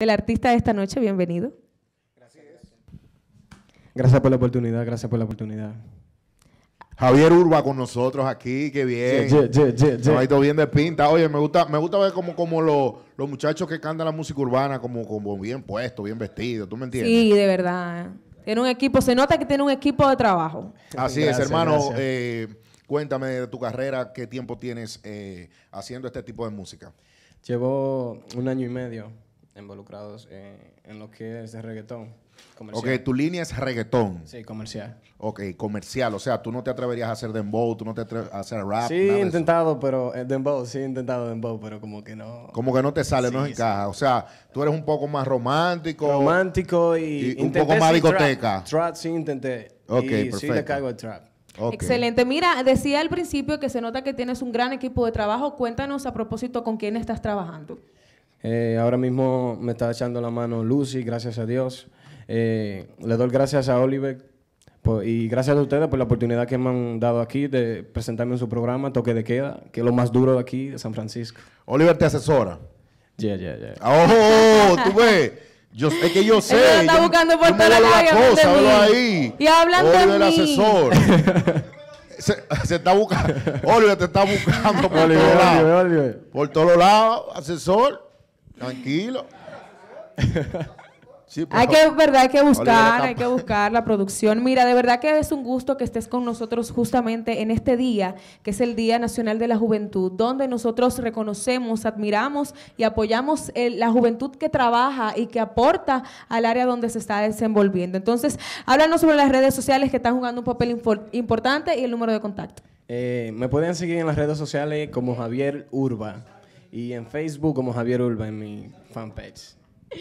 El artista de esta noche. Bienvenido. Gracias. Gracias por la oportunidad, gracias por la oportunidad. Javier Urba con nosotros aquí, qué bien. Yeah, yeah, bien de pinta. Oye, me gusta, me gusta ver como, como los, muchachos que cantan la música urbana, como, como bien puestos, bien vestidos, ¿tú me entiendes? Sí, de verdad. Tiene un equipo, se nota que tiene un equipo de trabajo. Así es, hermano. Eh, cuéntame de tu carrera, qué tiempo tienes eh, haciendo este tipo de música. Llevo un año y medio involucrados eh, en lo que es de reggaetón. Comercial. Ok, tu línea es reggaetón. Sí, comercial. Ok, comercial. O sea, tú no te atreverías a hacer dembow, tú no te atreverías a hacer rap. Sí, he intentado, pero eh, dembow, sí intentado dembow, pero como que no. Como que no te sale, no encaja. O sea, tú eres un poco más romántico. Romántico y. un poco más discoteca. sí intenté. Ok, y Sí le caigo trap. Excelente. Mira, decía al principio que se nota que tienes un gran equipo de trabajo. Cuéntanos a propósito con quién estás trabajando. Eh, ahora mismo me está echando la mano Lucy, gracias a Dios. Eh, le doy gracias a Oliver y gracias a ustedes por la oportunidad que me han dado aquí de presentarme en su programa Toque de Queda, que es lo más duro de aquí, de San Francisco. Oliver te asesora. Yeah, yeah, yeah. Ah, oh, oh, ¡Oh! ¡Tú ves! Yo, es que yo sé. Él está buscando por toda la calle. de mí. Oliver, de asesor. se, se, está buscando. Oliver te está buscando por todos lados. Por todos lados, asesor. Tranquilo. hay que, verdad, que buscar, hay que buscar la producción. Mira, de verdad que es un gusto que estés con nosotros justamente en este día, que es el Día Nacional de la Juventud, donde nosotros reconocemos, admiramos y apoyamos la juventud que trabaja y que aporta al área donde se está desenvolviendo. Entonces, háblanos sobre las redes sociales que están jugando un papel importante y el número de contacto. Eh, me pueden seguir en las redes sociales como Javier Urba y en Facebook como Javier Urba en mi fanpage.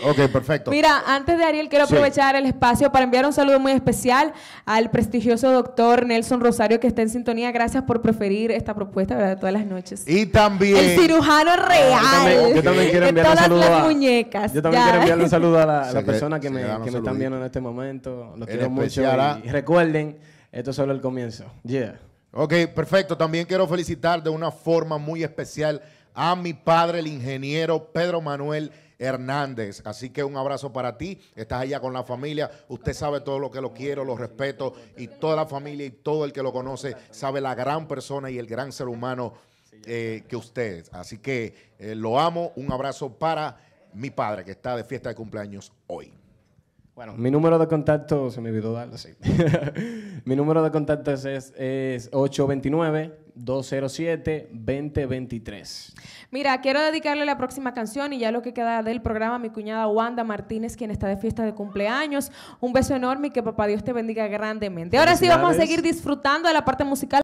Ok, perfecto. Mira, antes de Ariel, quiero aprovechar el espacio para enviar un saludo muy especial al prestigioso doctor Nelson Rosario, que está en sintonía. Gracias por preferir esta propuesta, ¿verdad? Todas las noches. Y también. El cirujano ah, real. Yo también, quiero enviar un saludo. Las muñecas, yo también quiero enviarle un saludo a la, persona que, me, que están viendo en este momento. Los quiero mucho. recuerden, esto es solo el comienzo. Yeah. Ok, perfecto. También quiero felicitar de una forma muy especial a mi padre, el ingeniero Pedro Manuel Hernández. Así que un abrazo para ti. Estás allá con la familia. Usted sabe todo lo que lo quiero, lo respeto. Y toda la familia y todo el que lo conoce sabe la gran persona y el gran ser humano eh, que usted es. Así que eh, lo amo. Un abrazo para mi padre que está de fiesta de cumpleaños hoy. Bueno, mi número de contacto, se me olvidó darlo, mi número de contactos es, es 829 207-2023. Mira, quiero dedicarle la próxima canción y ya lo que queda del programa a mi cuñada Wanda Martínez, quien está de fiesta de cumpleaños. Un beso enorme y que papá Dios te bendiga grandemente. Ahora sí vamos a seguir disfrutando de la parte musical.